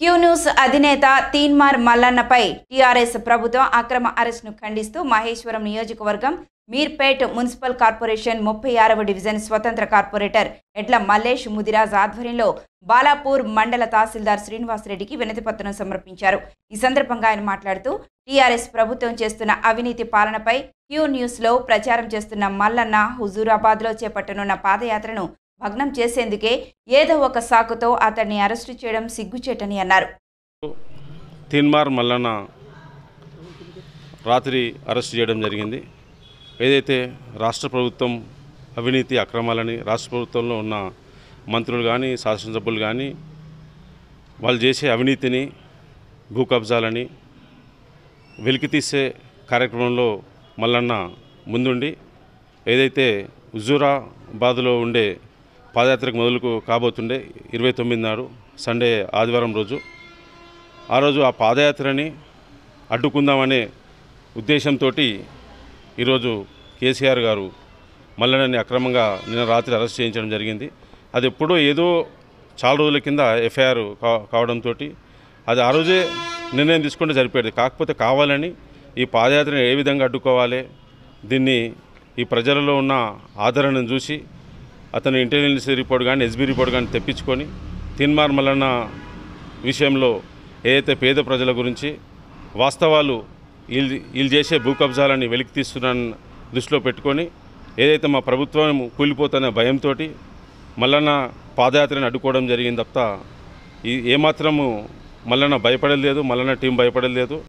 Q news అధినేత Teenmar మల్లన్నపై TRS ప్రభుత్వం అక్రమ అరెస్టును ఖండిస్తూ మహేశ్వరం నియోజకవర్గం మీర్పేట్ మున్సిపల్ కార్పొరేషన్ ముప్పై ఆరవ డివిజన్ స్వతంత్ర కార్పొరేటర్ ఎడ్ల మల్లేష్ ముదిరాజ్ ఆధ్వర్యంలో బాలాపూర్ మండల తహసీల్దార్ శ్రీనివాసరెడ్డికి పత్రం సమర్పించారు ఈ సందర్భంగా ఆయన మాట్లాడుతూ టీఆర్ఎస్ ప్రభుత్వం చేస్తున్న అవినీతి పాలనపై క్యూ న్యూస్లో ప్రచారం చేస్తున్న మల్లన్న హుజూరాబాద్లో చేపట్టనున్న పాదయాత్రను భగ్నం చేసేందుకే ఏదో ఒక సాకుతో అతన్ని అరెస్టు చేయడం సిగ్గుచేటని అన్నారు తిన్మార్ మల్లన్న రాత్రి అరెస్ట్ చేయడం జరిగింది ఏదైతే రాష్ట్ర ప్రభుత్వం అవినీతి అక్రమాలని రాష్ట్ర ప్రభుత్వంలో ఉన్న మంత్రులు కానీ శాసనసభ్యులు కానీ వాళ్ళు చేసే అవినీతిని భూ కబ్జాలని వెలికితీసే కార్యక్రమంలో మల్లన్న ముందుండి ఏదైతే హుజూరాబాద్లో ఉండే పాదయాత్రకు మొదలుకు కాబోతుండే ఇరవై తొమ్మిది నాడు సండే ఆదివారం రోజు ఆ రోజు ఆ పాదయాత్రని అడ్డుకుందామనే ఉద్దేశంతో ఈరోజు కేసీఆర్ గారు మల్లెనని అక్రమంగా నిన్న రాత్రి అరెస్ట్ చేయించడం జరిగింది అది ఎప్పుడో ఏదో చాలా రోజుల కింద ఎఫ్ఐఆర్ కావడంతో అది ఆ రోజే నిర్ణయం తీసుకుంటే సరిపోయేది కాకపోతే కావాలని ఈ పాదయాత్రను ఏ విధంగా అడ్డుకోవాలి దీన్ని ఈ ప్రజలలో ఉన్న ఆదరణను చూసి అతను ఇంటెలిజెన్స్ రిపోర్ట్ కానీ ఎస్బీ రిపోర్ట్ కానీ తెప్పించుకొని తిన్మార్ మల్లన్న విషయంలో ఏదైతే పేద ప్రజల గురించి వాస్తవాలు వీళ్ళు వీళ్ళు చేసే భూ కబ్జాలని వెలికి తీస్తున్నారని దృష్టిలో పెట్టుకొని ఏదైతే మా ప్రభుత్వం కూలిపోతున్న భయంతో మల్లన్న పాదయాత్రని అడ్డుకోవడం జరిగింది తప్ప ఏమాత్రము మల్లన్న భయపడలేదు మల్లన్న టీం భయపడలేదు